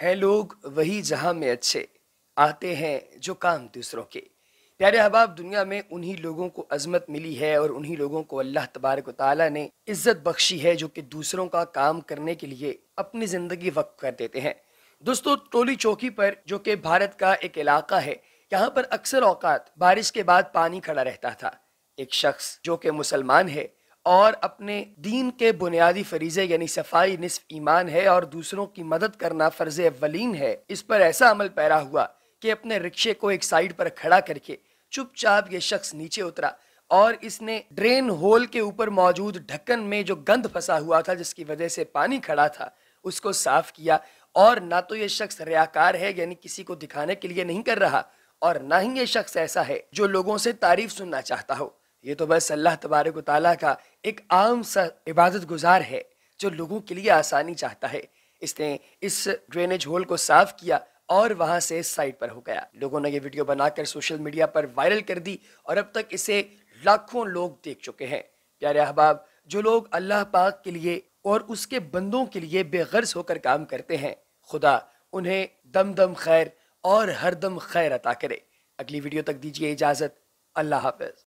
है लोग वही जहां में अच्छे आते हैं जो काम दूसरों के प्यारे अहबाब दुनिया में उन्हीं लोगों को अजमत मिली है और उन्हीं लोगों को अल्लाह तबारक तला ने इज्जत बख्शी है जो कि दूसरों का काम करने के लिए अपनी ज़िंदगी वक्त कर देते हैं दोस्तों टोली चौकी पर जो कि भारत का एक इलाका है यहाँ पर अक्सर औकात बारिश के बाद पानी खड़ा रहता था एक शख्स जो कि मुसलमान है और अपने दीन के बुनियादी फरीजे यानी सफाई निसफ ईमान है और दूसरों की मदद करना फ़र्ज अवलिन है इस पर ऐसा अमल पैरा हुआ कि अपने रिक्शे को एक साइड पर खड़ा करके चुपचाप ये शख्स नीचे उतरा और इसने ड्रेन होल के ऊपर मौजूद ढक्कन में जो गंद फंसा हुआ था जिसकी वजह से पानी खड़ा था उसको साफ किया और ना तो ये शख्स रयाकार है यानी किसी को दिखाने के लिए नहीं कर रहा और ना ही ये शख्स ऐसा है जो लोगों से तारीफ सुनना चाहता हो ये तो बस अल्लाह तबारक ताली का एक आम सा इबादत गुजार है जो लोगों के लिए आसानी चाहता है इसने इस ड्रेनेज होल को साफ किया और वहां से साइट पर हो गया लोगों ने ये वीडियो बनाकर सोशल मीडिया पर वायरल कर दी और अब तक इसे लाखों लोग देख चुके हैं प्यारे अहबाब जो लोग अल्लाह पाक के लिए और उसके बंदों के लिए बेगर्ज होकर काम करते हैं खुदा उन्हें दम दम खैर और हरदम खैर अता करे अगली वीडियो तक दीजिए इजाज़त अल्लाह हाफिज़